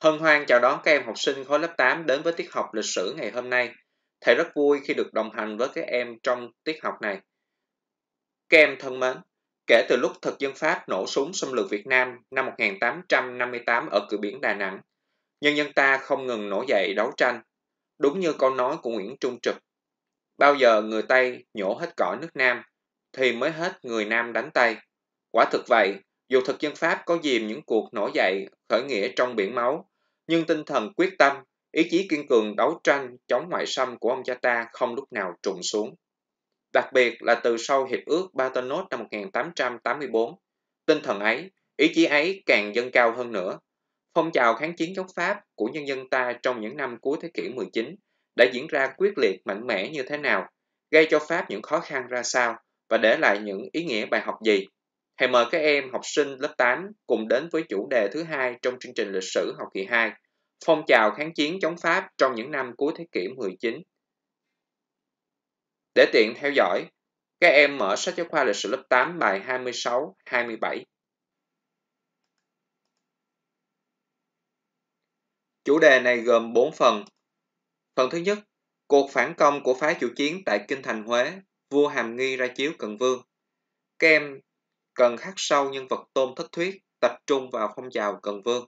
Hân hoan chào đón các em học sinh khối lớp 8 đến với tiết học lịch sử ngày hôm nay. Thầy rất vui khi được đồng hành với các em trong tiết học này. Các em thân mến, kể từ lúc thực dân Pháp nổ súng xâm lược Việt Nam năm 1858 ở cửa biển Đà Nẵng, nhân dân ta không ngừng nổi dậy đấu tranh. Đúng như câu nói của Nguyễn Trung Trực, bao giờ người Tây nhổ hết cỏ nước Nam, thì mới hết người Nam đánh Tây. Quả thực vậy, dù thực dân Pháp có dìm những cuộc nổi dậy khởi nghĩa trong biển máu, nhưng tinh thần quyết tâm, ý chí kiên cường đấu tranh chống ngoại xâm của ông cha ta không lúc nào trùng xuống. Đặc biệt là từ sau Hiệp ước Batonot năm 1884, tinh thần ấy, ý chí ấy càng dâng cao hơn nữa. Phong trào kháng chiến chống Pháp của nhân dân ta trong những năm cuối thế kỷ 19 đã diễn ra quyết liệt mạnh mẽ như thế nào, gây cho Pháp những khó khăn ra sao và để lại những ý nghĩa bài học gì Thầy mời các em học sinh lớp 8 cùng đến với chủ đề thứ hai trong chương trình lịch sử học kỳ 2, phong trào kháng chiến chống Pháp trong những năm cuối thế kỷ 19. Để tiện theo dõi, các em mở sách giáo khoa lịch sử lớp 8 bài 26, 27. Chủ đề này gồm 4 phần. Phần thứ nhất, cuộc phản công của phái chủ chiến tại Kinh Thành Huế, vua Hàm Nghi ra chiếu Cần Vương. Các em cần khắc sâu nhân vật tôn thất thuyết, tập trung vào phong trào Cần Vương.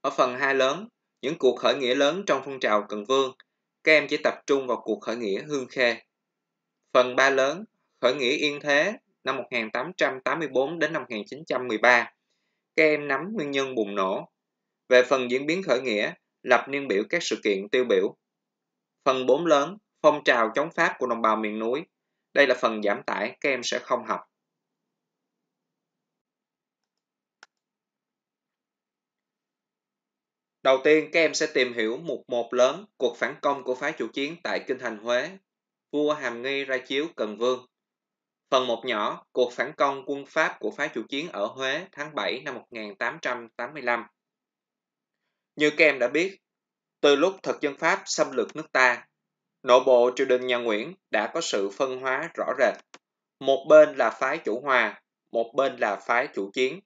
Ở phần 2 lớn, những cuộc khởi nghĩa lớn trong phong trào Cần Vương, các em chỉ tập trung vào cuộc khởi nghĩa Hương Khê. Phần 3 lớn, khởi nghĩa Yên Thế năm 1884 đến năm 1913, các em nắm nguyên nhân bùng nổ. Về phần diễn biến khởi nghĩa, lập niên biểu các sự kiện tiêu biểu. Phần 4 lớn, phong trào chống Pháp của đồng bào miền núi. Đây là phần giảm tải các em sẽ không học. Đầu tiên các em sẽ tìm hiểu mục một lớn cuộc phản công của phái chủ chiến tại Kinh Thành Huế, vua Hàm Nghi ra chiếu Cần Vương. Phần một nhỏ, cuộc phản công quân Pháp của phái chủ chiến ở Huế tháng 7 năm 1885. Như các em đã biết, từ lúc thực dân Pháp xâm lược nước ta, nội bộ triều đình nhà Nguyễn đã có sự phân hóa rõ rệt. Một bên là phái chủ hòa, một bên là phái chủ chiến.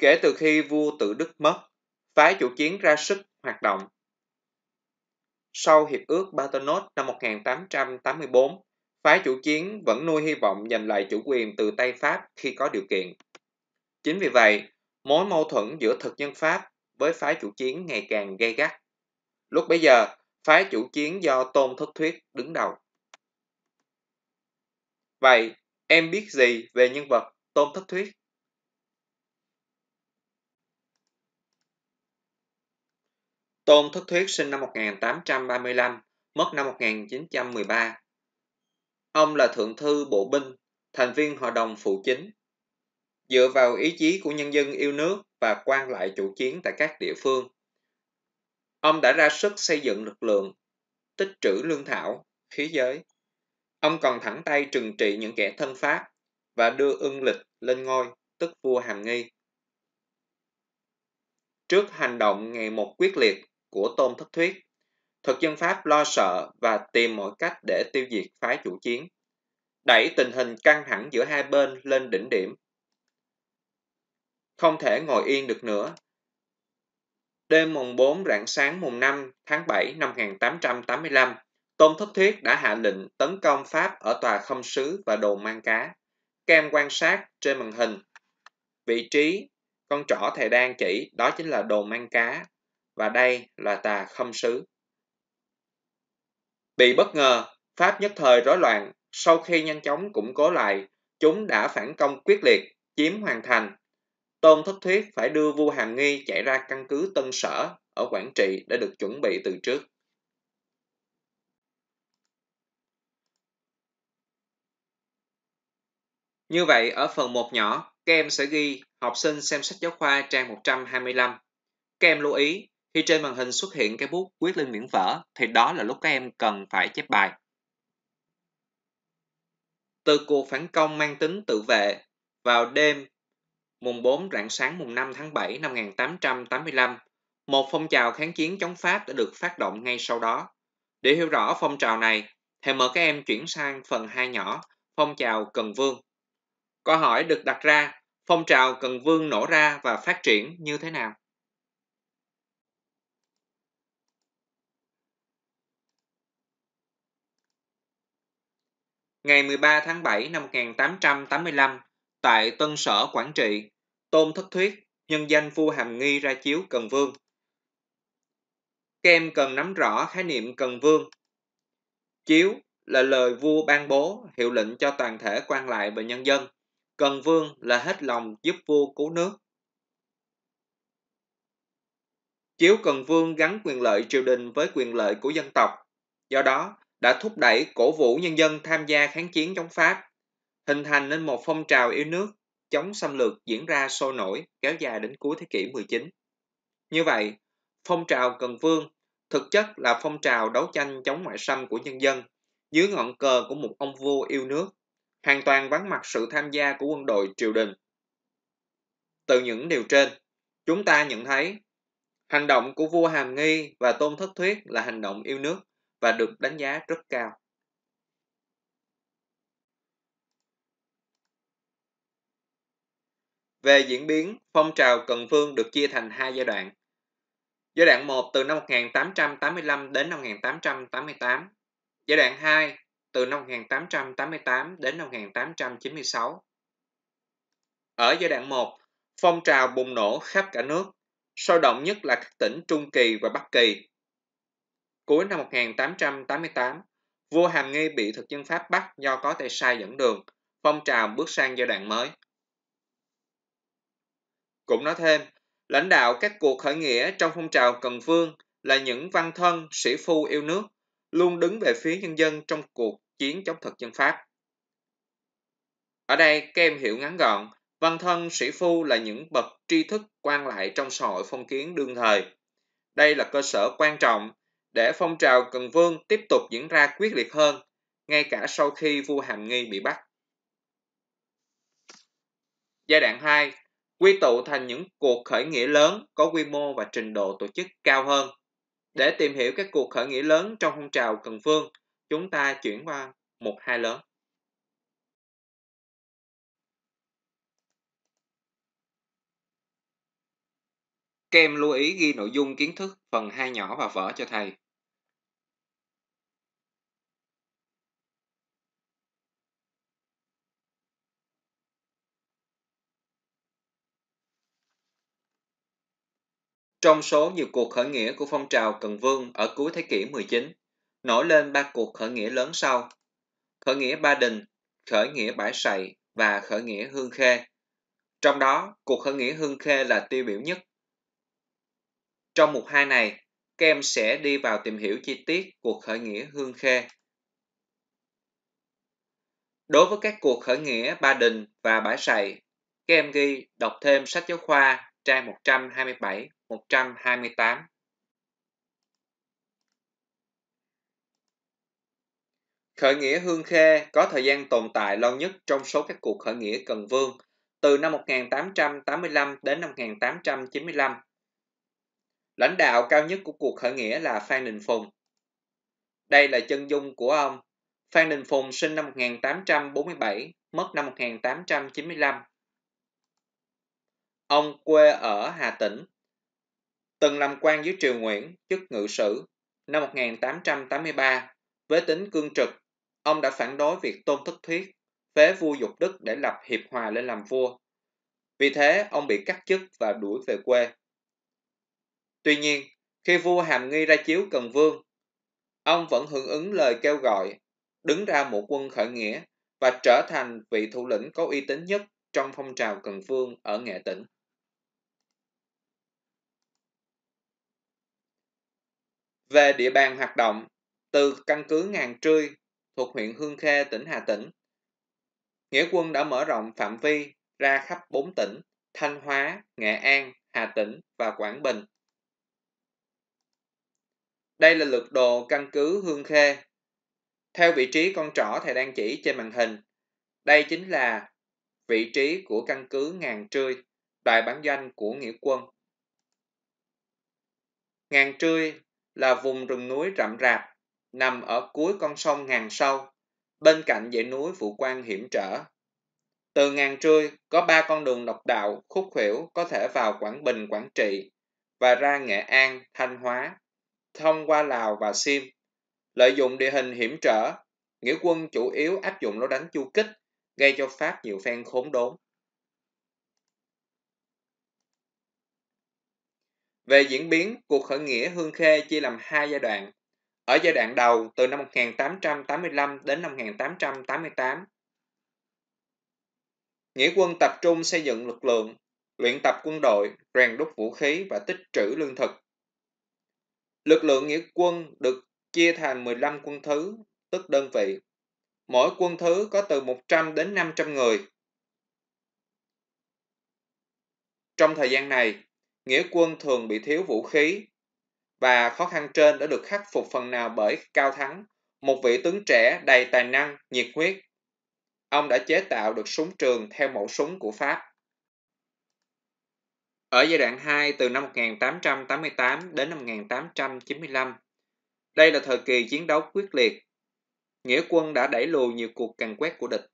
Kể từ khi vua tự đức mất, phái chủ chiến ra sức hoạt động. Sau hiệp ước Batanos năm 1884, phái chủ chiến vẫn nuôi hy vọng giành lại chủ quyền từ tay Pháp khi có điều kiện. Chính vì vậy, mối mâu thuẫn giữa thực dân Pháp với phái chủ chiến ngày càng gay gắt. Lúc bấy giờ, phái chủ chiến do Tôn Thất Thuyết đứng đầu. Vậy, em biết gì về nhân vật Tôn Thất Thuyết? Tôn Thất Thuyết sinh năm 1835, mất năm 1913. Ông là Thượng Thư Bộ Binh, thành viên Hội đồng Phụ Chính. Dựa vào ý chí của nhân dân yêu nước và quan lại chủ chiến tại các địa phương, ông đã ra sức xây dựng lực lượng, tích trữ lương thảo, khí giới. Ông còn thẳng tay trừng trị những kẻ thân Pháp và đưa ưng lịch lên ngôi, tức vua Hàm Nghi. Trước hành động ngày một quyết liệt của Tôn Thất Thuyết. Thực dân Pháp lo sợ và tìm mọi cách để tiêu diệt phái chủ chiến, đẩy tình hình căng thẳng giữa hai bên lên đỉnh điểm. Không thể ngồi yên được nữa. Đêm mùng 4 rạng sáng mùng 5 tháng 7 năm 1885, Tôn Thất Thuyết đã hạ lệnh tấn công Pháp ở tòa khâm sứ và đồn mang cá. Kem quan sát trên màn hình. Vị trí con trỏ thầy đang chỉ đó chính là đồn mang cá và đây là tà khâm sứ. Bị bất ngờ, Pháp nhất thời rối loạn, sau khi nhanh chóng củng cố lại, chúng đã phản công quyết liệt, chiếm hoàn thành. Tôn Thất Thuyết phải đưa vua Hàm Nghi chạy ra căn cứ Tân Sở ở Quảng Trị đã được chuẩn bị từ trước. Như vậy, ở phần 1 nhỏ, các em sẽ ghi học sinh xem sách giáo khoa trang 125. Các em lưu ý, khi trên màn hình xuất hiện cái bút quyết lên miếng vở thì đó là lúc các em cần phải chép bài. Từ cuộc phản công mang tính tự vệ vào đêm mùng 4 rạng sáng mùng 5 tháng 7 năm 1885, một phong trào kháng chiến chống Pháp đã được phát động ngay sau đó. Để hiểu rõ phong trào này, thầy mời các em chuyển sang phần 2 nhỏ, phong trào Cần Vương. Câu hỏi được đặt ra, phong trào Cần Vương nổ ra và phát triển như thế nào? Ngày 13 tháng 7 năm 1885, tại Tân Sở Quảng Trị, Tôn Thất Thuyết, nhân danh Vua Hàm Nghi ra chiếu Cần Vương. Các em cần nắm rõ khái niệm Cần Vương. Chiếu là lời vua ban bố, hiệu lệnh cho toàn thể quan lại và nhân dân. Cần Vương là hết lòng giúp vua cứu nước. Chiếu Cần Vương gắn quyền lợi triều đình với quyền lợi của dân tộc. Do đó, đã thúc đẩy cổ vũ nhân dân tham gia kháng chiến chống Pháp, hình thành nên một phong trào yêu nước chống xâm lược diễn ra sôi nổi kéo dài đến cuối thế kỷ 19. Như vậy, phong trào Cần Vương thực chất là phong trào đấu tranh chống ngoại xâm của nhân dân dưới ngọn cờ của một ông vua yêu nước, hoàn toàn vắng mặt sự tham gia của quân đội triều đình. Từ những điều trên, chúng ta nhận thấy hành động của vua Hàm Nghi và Tôn Thất Thuyết là hành động yêu nước và được đánh giá rất cao. Về diễn biến, phong trào Cần Phương được chia thành hai giai đoạn. Giai đoạn 1 từ năm 1885 đến năm 1888. Giai đoạn 2 từ năm 1888 đến năm 1896. Ở giai đoạn 1, phong trào bùng nổ khắp cả nước, sôi động nhất là các tỉnh Trung Kỳ và Bắc Kỳ, Cuối năm 1888, vua Hàm Nghi bị thực dân Pháp bắt do có tay sai dẫn đường, phong trào bước sang giai đoạn mới. Cũng nói thêm, lãnh đạo các cuộc khởi nghĩa trong phong trào Cần Vương là những văn thân, sĩ phu yêu nước, luôn đứng về phía nhân dân trong cuộc chiến chống thực dân Pháp. Ở đây các em hiểu ngắn gọn, văn thân, sĩ phu là những bậc tri thức quan lại trong xã hội phong kiến đương thời. Đây là cơ sở quan trọng để phong trào Cần Vương tiếp tục diễn ra quyết liệt hơn, ngay cả sau khi vua Hàm Nghi bị bắt. Giai đoạn 2 quy tụ thành những cuộc khởi nghĩa lớn có quy mô và trình độ tổ chức cao hơn. Để tìm hiểu các cuộc khởi nghĩa lớn trong phong trào Cần Vương, chúng ta chuyển qua một hai lớn. Các em lưu ý ghi nội dung kiến thức phần 2 nhỏ và vở cho thầy. Trong số nhiều cuộc khởi nghĩa của phong trào Cần Vương ở cuối thế kỷ 19, nổi lên ba cuộc khởi nghĩa lớn sau. Khởi nghĩa Ba Đình, khởi nghĩa Bãi Sậy và khởi nghĩa Hương Khê. Trong đó, cuộc khởi nghĩa Hương Khê là tiêu biểu nhất. Trong mục 2 này, các em sẽ đi vào tìm hiểu chi tiết cuộc khởi nghĩa Hương Khê. Đối với các cuộc khởi nghĩa Ba Đình và Bãi Sậy, các em ghi đọc thêm sách giáo khoa trang 127, 128. Khởi nghĩa Hương Khê có thời gian tồn tại lâu nhất trong số các cuộc khởi nghĩa Cần Vương, từ năm 1885 đến năm 1895. Lãnh đạo cao nhất của cuộc khởi nghĩa là Phan Đình Phùng. Đây là chân dung của ông. Phan Đình Phùng sinh năm 1847, mất năm 1895. Ông quê ở Hà Tĩnh, từng làm quan dưới triều Nguyễn, chức ngự sử. Năm 1883, với tính cương trực, ông đã phản đối việc tôn thất thuyết, phế vua dục đức để lập hiệp hòa lên làm vua. Vì thế, ông bị cắt chức và đuổi về quê. Tuy nhiên, khi vua Hàm Nghi ra chiếu Cần Vương, ông vẫn hưởng ứng lời kêu gọi, đứng ra một quân khởi nghĩa và trở thành vị thủ lĩnh có uy tín nhất trong phong trào Cần Vương ở Nghệ tỉnh. Về địa bàn hoạt động, từ căn cứ Ngàn Trươi thuộc huyện Hương Khê, tỉnh Hà Tĩnh, Nghĩa quân đã mở rộng phạm vi ra khắp bốn tỉnh Thanh Hóa, Nghệ An, Hà Tĩnh và Quảng Bình. Đây là lượt đồ căn cứ Hương Khê. Theo vị trí con trỏ thầy đang chỉ trên màn hình, đây chính là vị trí của căn cứ Ngàn Trươi, đại bản doanh của Nghĩa quân. Ngàn Trươi là vùng rừng núi rậm rạp, nằm ở cuối con sông Ngàn Sâu, bên cạnh dãy núi Phụ Quang hiểm trở. Từ Ngàn Trươi có ba con đường độc đạo khúc khuỷu có thể vào Quảng Bình, Quảng Trị và ra Nghệ An, Thanh Hóa, thông qua Lào và Sim. Lợi dụng địa hình hiểm trở, nghĩa quân chủ yếu áp dụng lối đánh chu kích, gây cho Pháp nhiều phen khốn đốn. Về diễn biến, cuộc khởi nghĩa Hương Khê chia làm hai giai đoạn. Ở giai đoạn đầu, từ năm 1885 đến năm 1888, Nghĩa quân tập trung xây dựng lực lượng, luyện tập quân đội, rèn đúc vũ khí và tích trữ lương thực. Lực lượng nghĩa quân được chia thành 15 quân thứ, tức đơn vị. Mỗi quân thứ có từ 100 đến 500 người. Trong thời gian này, nghĩa quân thường bị thiếu vũ khí và khó khăn trên đã được khắc phục phần nào bởi Cao Thắng, một vị tướng trẻ đầy tài năng, nhiệt huyết. Ông đã chế tạo được súng trường theo mẫu súng của Pháp. Ở giai đoạn 2 từ năm 1888 đến năm 1895, đây là thời kỳ chiến đấu quyết liệt. Nghĩa quân đã đẩy lùi nhiều cuộc càn quét của địch.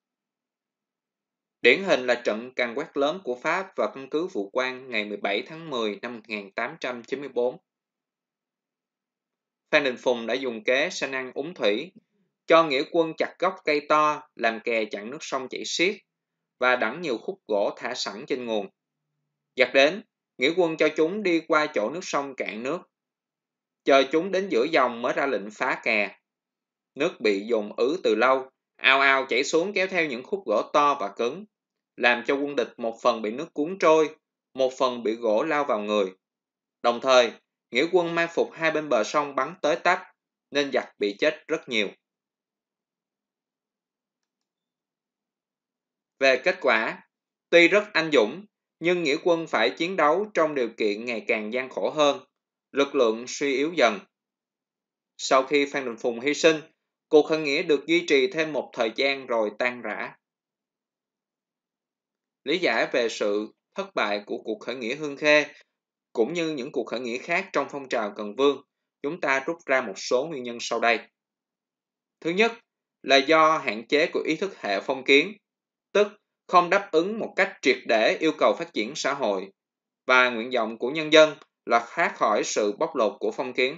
Điển hình là trận càn quét lớn của Pháp và căn cứ Vũ Quang ngày 17 tháng 10 năm 1894. Phan Đình Phùng đã dùng kế sanh ăn úng thủy, cho nghĩa quân chặt gốc cây to làm kè chặn nước sông chảy xiết và đẳng nhiều khúc gỗ thả sẵn trên nguồn. Giặc đến, nghĩa quân cho chúng đi qua chỗ nước sông cạn nước. Chờ chúng đến giữa dòng mới ra lệnh phá kè. Nước bị dùng ứ từ lâu, ao ao chảy xuống kéo theo những khúc gỗ to và cứng, làm cho quân địch một phần bị nước cuốn trôi, một phần bị gỗ lao vào người. Đồng thời, nghĩa quân mang phục hai bên bờ sông bắn tới tấp, nên giặc bị chết rất nhiều. Về kết quả, tuy rất anh dũng, nhưng nghĩa quân phải chiến đấu trong điều kiện ngày càng gian khổ hơn, lực lượng suy yếu dần. Sau khi Phan Đình Phùng hy sinh, cuộc khởi nghĩa được duy trì thêm một thời gian rồi tan rã. Lý giải về sự thất bại của cuộc khởi nghĩa Hương Khê cũng như những cuộc khởi nghĩa khác trong phong trào Cần Vương, chúng ta rút ra một số nguyên nhân sau đây. Thứ nhất là do hạn chế của ý thức hệ phong kiến, tức không đáp ứng một cách triệt để yêu cầu phát triển xã hội và nguyện vọng của nhân dân là thoát khỏi sự bóc lột của phong kiến.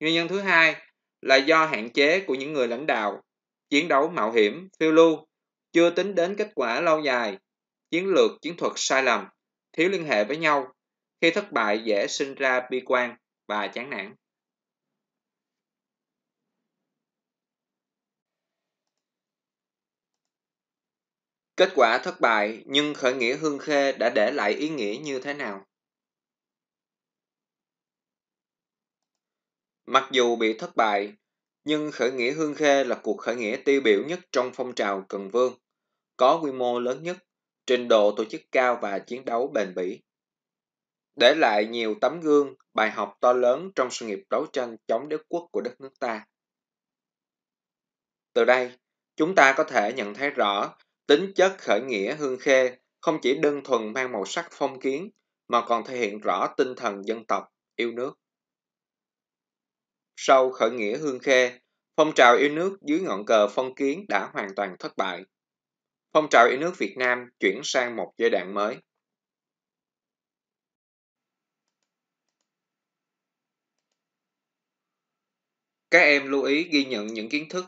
Nguyên nhân thứ hai là do hạn chế của những người lãnh đạo, chiến đấu mạo hiểm, phiêu lưu, chưa tính đến kết quả lâu dài, chiến lược, chiến thuật sai lầm, thiếu liên hệ với nhau, khi thất bại dễ sinh ra bi quan và chán nản. Kết quả thất bại nhưng khởi nghĩa Hương Khê đã để lại ý nghĩa như thế nào? Mặc dù bị thất bại, nhưng khởi nghĩa Hương Khê là cuộc khởi nghĩa tiêu biểu nhất trong phong trào Cần Vương, có quy mô lớn nhất, trình độ tổ chức cao và chiến đấu bền bỉ. Để lại nhiều tấm gương, bài học to lớn trong sự nghiệp đấu tranh chống đế quốc của đất nước ta. Từ đây, chúng ta có thể nhận thấy rõ Tính chất khởi nghĩa hương khê không chỉ đơn thuần mang màu sắc phong kiến mà còn thể hiện rõ tinh thần dân tộc, yêu nước. Sau khởi nghĩa hương khê, phong trào yêu nước dưới ngọn cờ phong kiến đã hoàn toàn thất bại. Phong trào yêu nước Việt Nam chuyển sang một giai đoạn mới. Các em lưu ý ghi nhận những kiến thức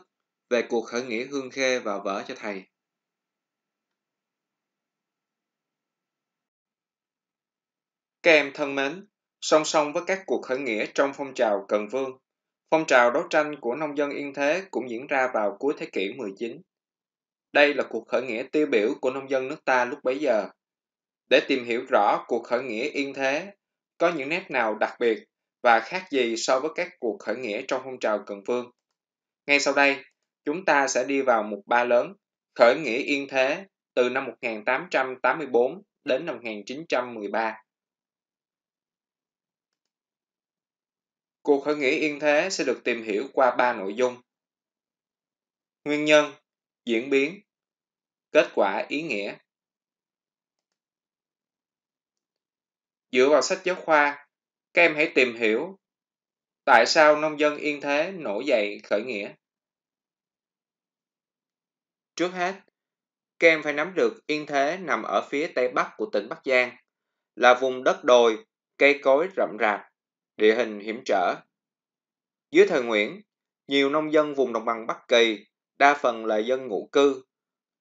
về cuộc khởi nghĩa Hương Khê vào vở cho thầy. Các em thân mến, song song với các cuộc khởi nghĩa trong phong trào Cần Vương, phong trào đấu tranh của nông dân Yên Thế cũng diễn ra vào cuối thế kỷ 19. Đây là cuộc khởi nghĩa tiêu biểu của nông dân nước ta lúc bấy giờ. Để tìm hiểu rõ cuộc khởi nghĩa Yên Thế có những nét nào đặc biệt và khác gì so với các cuộc khởi nghĩa trong phong trào Cần Vương. Ngay sau đây, chúng ta sẽ đi vào mục ba lớn, khởi nghĩa Yên Thế từ năm 1884 đến năm 1913. cuộc khởi nghĩa yên thế sẽ được tìm hiểu qua ba nội dung nguyên nhân diễn biến kết quả ý nghĩa dựa vào sách giáo khoa các em hãy tìm hiểu tại sao nông dân yên thế nổi dậy khởi nghĩa trước hết các em phải nắm được yên thế nằm ở phía tây bắc của tỉnh bắc giang là vùng đất đồi cây cối rậm rạp địa hình hiểm trở. Dưới thời Nguyễn, nhiều nông dân vùng đồng bằng Bắc Kỳ, đa phần là dân ngụ cư,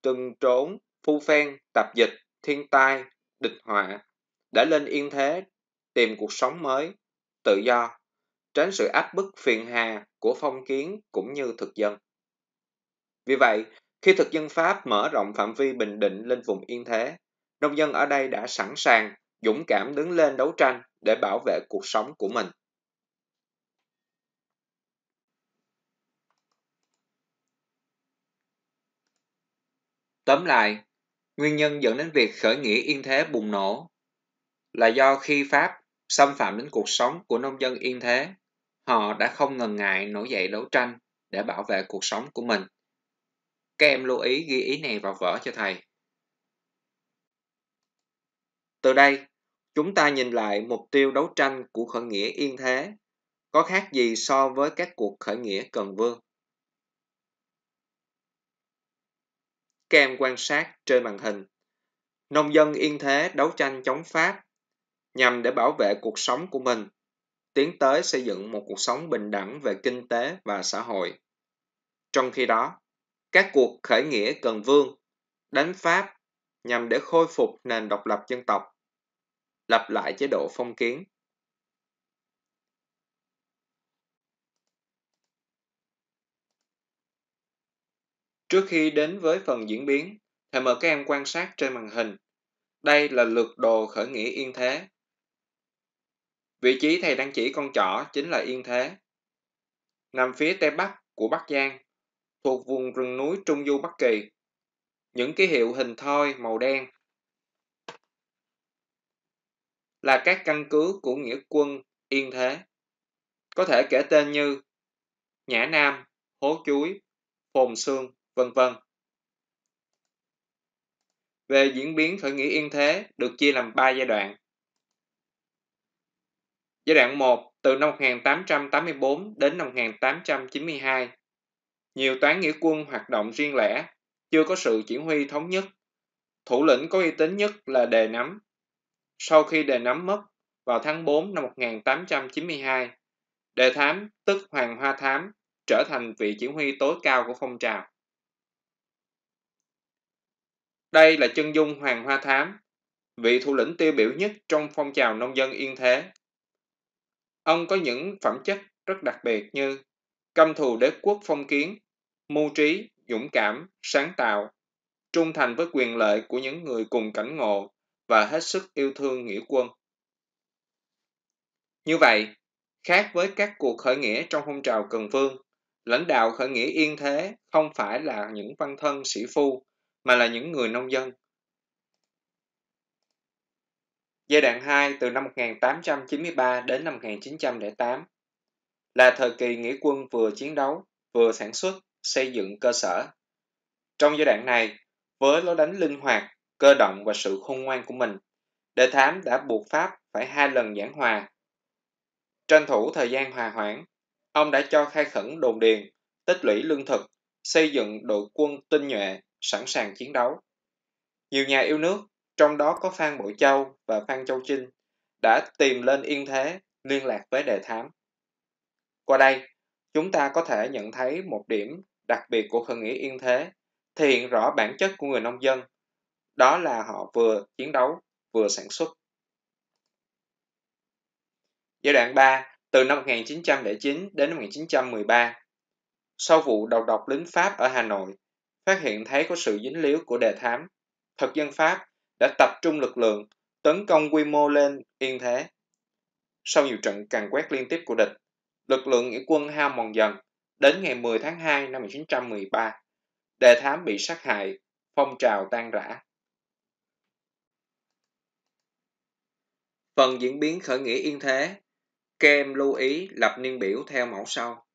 từng trốn, phu phen, tạp dịch, thiên tai, địch họa, đã lên yên thế, tìm cuộc sống mới, tự do, tránh sự áp bức phiền hà của phong kiến cũng như thực dân. Vì vậy, khi thực dân Pháp mở rộng phạm vi bình định lên vùng yên thế, nông dân ở đây đã sẵn sàng dũng cảm đứng lên đấu tranh để bảo vệ cuộc sống của mình. Tóm lại, nguyên nhân dẫn đến việc khởi nghĩa yên thế bùng nổ là do khi Pháp xâm phạm đến cuộc sống của nông dân yên thế, họ đã không ngần ngại nổi dậy đấu tranh để bảo vệ cuộc sống của mình. Các em lưu ý ghi ý này vào vở cho thầy. Từ đây, chúng ta nhìn lại mục tiêu đấu tranh của khởi nghĩa yên thế có khác gì so với các cuộc khởi nghĩa cần vương. Các em quan sát trên màn hình. Nông dân yên thế đấu tranh chống Pháp nhằm để bảo vệ cuộc sống của mình, tiến tới xây dựng một cuộc sống bình đẳng về kinh tế và xã hội. Trong khi đó, các cuộc khởi nghĩa cần vương đánh Pháp nhằm để khôi phục nền độc lập dân tộc lặp lại chế độ phong kiến. Trước khi đến với phần diễn biến, thầy mời các em quan sát trên màn hình. Đây là lượt đồ khởi nghĩa yên thế. Vị trí thầy đang chỉ con trỏ chính là yên thế. Nằm phía tây bắc của Bắc Giang, thuộc vùng rừng núi Trung Du Bắc Kỳ. Những ký hiệu hình thoi màu đen là các căn cứ của nghĩa quân yên thế. Có thể kể tên như Nhã Nam, Hố Chuối, Phồn Sương, vân vân. Về diễn biến khởi nghĩa yên thế được chia làm 3 giai đoạn. Giai đoạn 1 từ năm 1884 đến năm 1892. Nhiều toán nghĩa quân hoạt động riêng lẻ, chưa có sự chỉ huy thống nhất. Thủ lĩnh có uy tín nhất là Đề Nắm, sau khi đề nắm mất vào tháng 4 năm 1892. Đề thám, tức Hoàng Hoa Thám, trở thành vị chỉ huy tối cao của phong trào. Đây là chân dung Hoàng Hoa Thám, vị thủ lĩnh tiêu biểu nhất trong phong trào nông dân yên thế. Ông có những phẩm chất rất đặc biệt như căm thù đế quốc phong kiến, mưu trí, dũng cảm, sáng tạo, trung thành với quyền lợi của những người cùng cảnh ngộ và hết sức yêu thương nghĩa quân. Như vậy, khác với các cuộc khởi nghĩa trong phong trào Cần Vương, lãnh đạo khởi nghĩa yên thế không phải là những văn thân sĩ phu, mà là những người nông dân. Giai đoạn 2 từ năm 1893 đến năm 1908 là thời kỳ nghĩa quân vừa chiến đấu, vừa sản xuất, xây dựng cơ sở. Trong giai đoạn này, với lối đánh linh hoạt, cơ động và sự khôn ngoan của mình. Đề thám đã buộc Pháp phải hai lần giảng hòa. Tranh thủ thời gian hòa hoãn, ông đã cho khai khẩn đồn điền, tích lũy lương thực, xây dựng đội quân tinh nhuệ, sẵn sàng chiến đấu. Nhiều nhà yêu nước, trong đó có Phan Bội Châu và Phan Châu Trinh, đã tìm lên yên thế liên lạc với đề thám. Qua đây, chúng ta có thể nhận thấy một điểm đặc biệt của khởi nghĩa yên thế, thể hiện rõ bản chất của người nông dân – đó là họ vừa chiến đấu vừa sản xuất. Giai đoạn 3, từ năm 1909 đến năm 1913, sau vụ đầu độc lính Pháp ở Hà Nội, phát hiện thấy có sự dính líu của đề thám, thực dân Pháp đã tập trung lực lượng tấn công quy mô lên yên thế. Sau nhiều trận càn quét liên tiếp của địch, lực lượng nghĩa quân hao mòn dần. Đến ngày 10 tháng 2 năm 1913, đề thám bị sát hại, phong trào tan rã. Phần diễn biến khởi nghĩa yên thế, các em lưu ý lập niên biểu theo mẫu sau.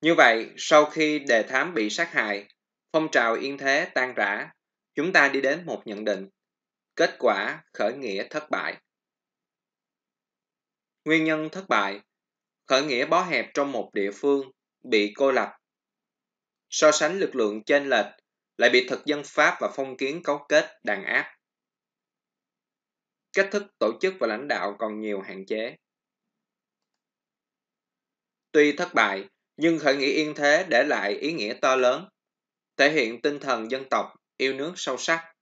Như vậy, sau khi đề thám bị sát hại, phong trào yên thế tan rã, chúng ta đi đến một nhận định. Kết quả khởi nghĩa thất bại. Nguyên nhân thất bại Khởi nghĩa bó hẹp trong một địa phương, bị cô lập. So sánh lực lượng chênh lệch lại bị thực dân Pháp và phong kiến cấu kết đàn áp. Cách thức tổ chức và lãnh đạo còn nhiều hạn chế. Tuy thất bại, nhưng khởi nghĩa yên thế để lại ý nghĩa to lớn, thể hiện tinh thần dân tộc, yêu nước sâu sắc,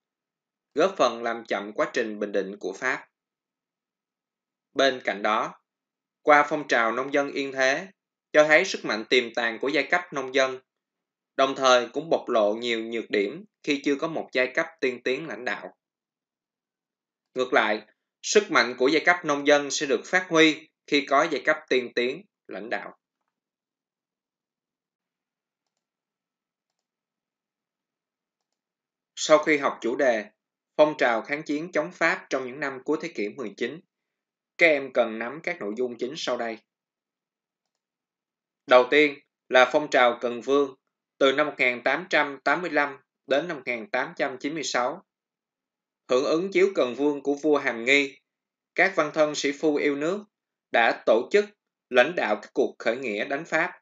góp phần làm chậm quá trình bình định của Pháp. Bên cạnh đó, qua phong trào nông dân yên thế, cho thấy sức mạnh tiềm tàng của giai cấp nông dân đồng thời cũng bộc lộ nhiều nhược điểm khi chưa có một giai cấp tiên tiến lãnh đạo. Ngược lại, sức mạnh của giai cấp nông dân sẽ được phát huy khi có giai cấp tiên tiến lãnh đạo. Sau khi học chủ đề Phong trào kháng chiến chống Pháp trong những năm cuối thế kỷ 19, các em cần nắm các nội dung chính sau đây. Đầu tiên là phong trào Cần Vương từ năm 1885 đến năm 1896. Hưởng ứng chiếu cần vương của vua Hàm Nghi, các văn thân sĩ phu yêu nước đã tổ chức lãnh đạo các cuộc khởi nghĩa đánh Pháp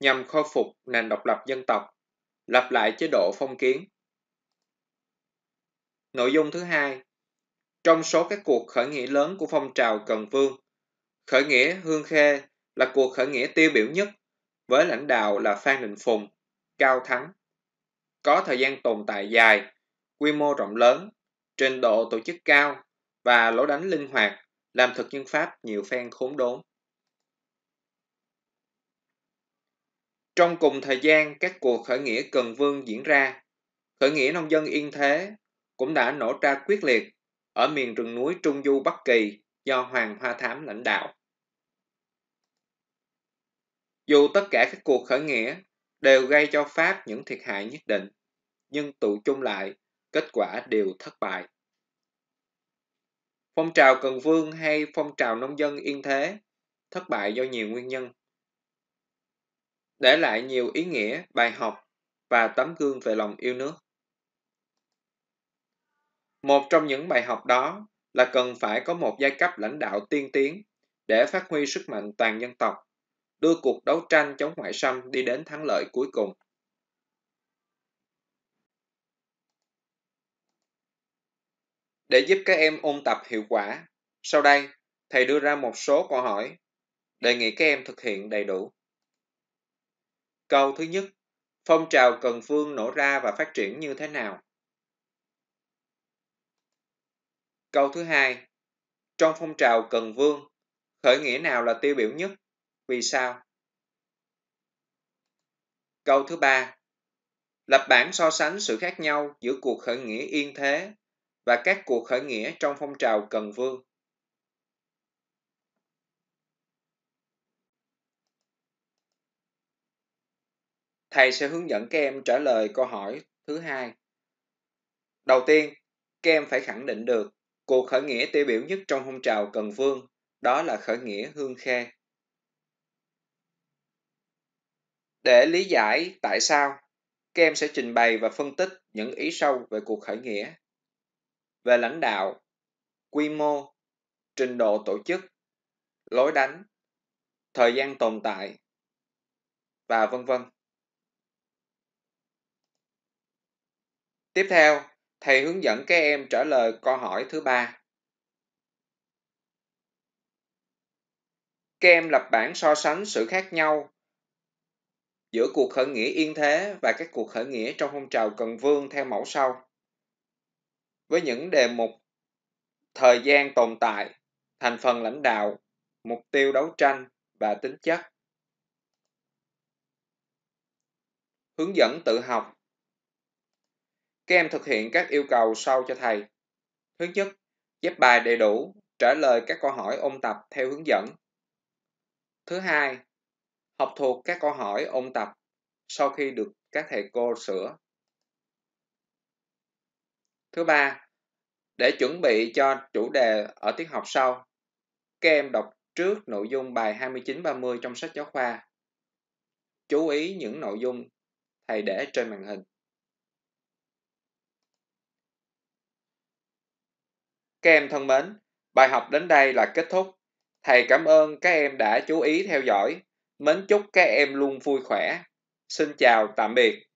nhằm khôi phục nền độc lập dân tộc, lập lại chế độ phong kiến. Nội dung thứ hai, trong số các cuộc khởi nghĩa lớn của phong trào Cần Vương, khởi nghĩa Hương Khê là cuộc khởi nghĩa tiêu biểu nhất với lãnh đạo là Phan Đình Phùng cao thắng, có thời gian tồn tại dài, quy mô rộng lớn, trình độ tổ chức cao và lỗ đánh linh hoạt, làm thực dân Pháp nhiều phen khốn đốn. Trong cùng thời gian các cuộc khởi nghĩa Cần Vương diễn ra, khởi nghĩa nông dân Yên Thế cũng đã nổ ra quyết liệt ở miền rừng núi Trung Du Bắc Kỳ do Hoàng Hoa Thám lãnh đạo. Dù tất cả các cuộc khởi nghĩa đều gây cho Pháp những thiệt hại nhất định, nhưng tụ chung lại, kết quả đều thất bại. Phong trào Cần Vương hay phong trào nông dân yên thế thất bại do nhiều nguyên nhân. Để lại nhiều ý nghĩa, bài học và tấm gương về lòng yêu nước. Một trong những bài học đó là cần phải có một giai cấp lãnh đạo tiên tiến để phát huy sức mạnh toàn dân tộc đưa cuộc đấu tranh chống ngoại xâm đi đến thắng lợi cuối cùng. Để giúp các em ôn tập hiệu quả, sau đây thầy đưa ra một số câu hỏi, đề nghị các em thực hiện đầy đủ. Câu thứ nhất, phong trào Cần Phương nổ ra và phát triển như thế nào? Câu thứ hai, trong phong trào Cần Vương, khởi nghĩa nào là tiêu biểu nhất? Vì sao? Câu thứ ba Lập bản so sánh sự khác nhau giữa cuộc khởi nghĩa yên thế và các cuộc khởi nghĩa trong phong trào Cần Vương. Thầy sẽ hướng dẫn các em trả lời câu hỏi thứ hai. Đầu tiên, các em phải khẳng định được cuộc khởi nghĩa tiêu biểu nhất trong phong trào Cần Vương đó là khởi nghĩa Hương Khê. để lý giải tại sao các em sẽ trình bày và phân tích những ý sâu về cuộc khởi nghĩa về lãnh đạo quy mô trình độ tổ chức lối đánh thời gian tồn tại và vân vân tiếp theo thầy hướng dẫn các em trả lời câu hỏi thứ ba các em lập bảng so sánh sự khác nhau giữa cuộc khởi nghĩa yên thế và các cuộc khởi nghĩa trong phong trào cần vương theo mẫu sau với những đề mục thời gian tồn tại thành phần lãnh đạo mục tiêu đấu tranh và tính chất hướng dẫn tự học các em thực hiện các yêu cầu sau cho thầy thứ nhất chép bài đầy đủ trả lời các câu hỏi ôn tập theo hướng dẫn thứ hai học thuộc các câu hỏi ôn tập sau khi được các thầy cô sửa. Thứ ba, để chuẩn bị cho chủ đề ở tiết học sau, các em đọc trước nội dung bài 29-30 trong sách giáo khoa. Chú ý những nội dung thầy để trên màn hình. Các em thân mến, bài học đến đây là kết thúc. Thầy cảm ơn các em đã chú ý theo dõi Mến chúc các em luôn vui khỏe. Xin chào tạm biệt.